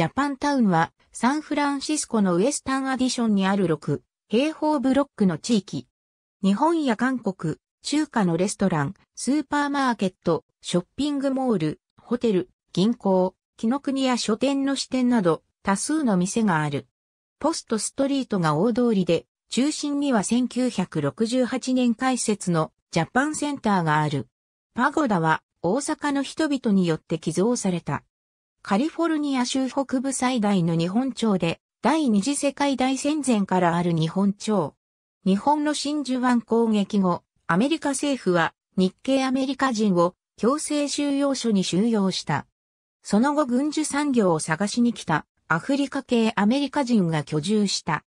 ジャパンタウンはサンフランシスコのウエスタンアディションにある6平方ブロックの地域。日本や韓国、中華のレストラン、スーパーマーケット、ショッピングモール、ホテル、銀行、木の国や書店の支店など多数の店がある。ポストストリートが大通りで、中心には1968年開設のジャパンセンターがある。パゴダは大阪の人々によって寄贈されたカリフォルニア州北部最大の日本町で、第二次世界大戦前からある日本町。日本の真珠湾攻撃後、アメリカ政府は日系アメリカ人を強制収容所に収容した。その後軍需産業を探しに来たアフリカ系アメリカ人が居住した。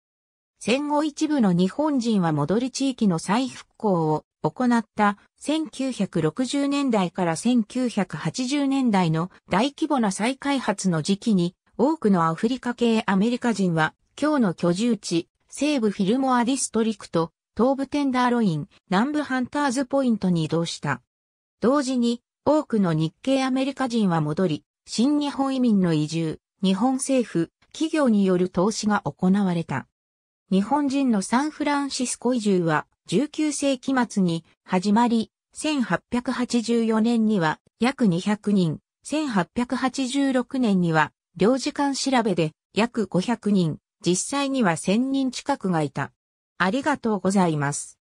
戦後一部の日本人は戻り地域の再復興を行った1960年代から1980年代の大規模な再開発の時期に多くのアフリカ系アメリカ人は今日の居住地西部フィルモアディストリクト東部テンダーロイン南部ハンターズポイントに移動した。同時に多くの日系アメリカ人は戻り新日本移民の移住日本政府企業による投資が行われた。日本人のサンフランシスコ移住は19世紀末に始まり、1884年には約200人、1886年には領事館調べで約500人、実際には1000人近くがいた。ありがとうございます。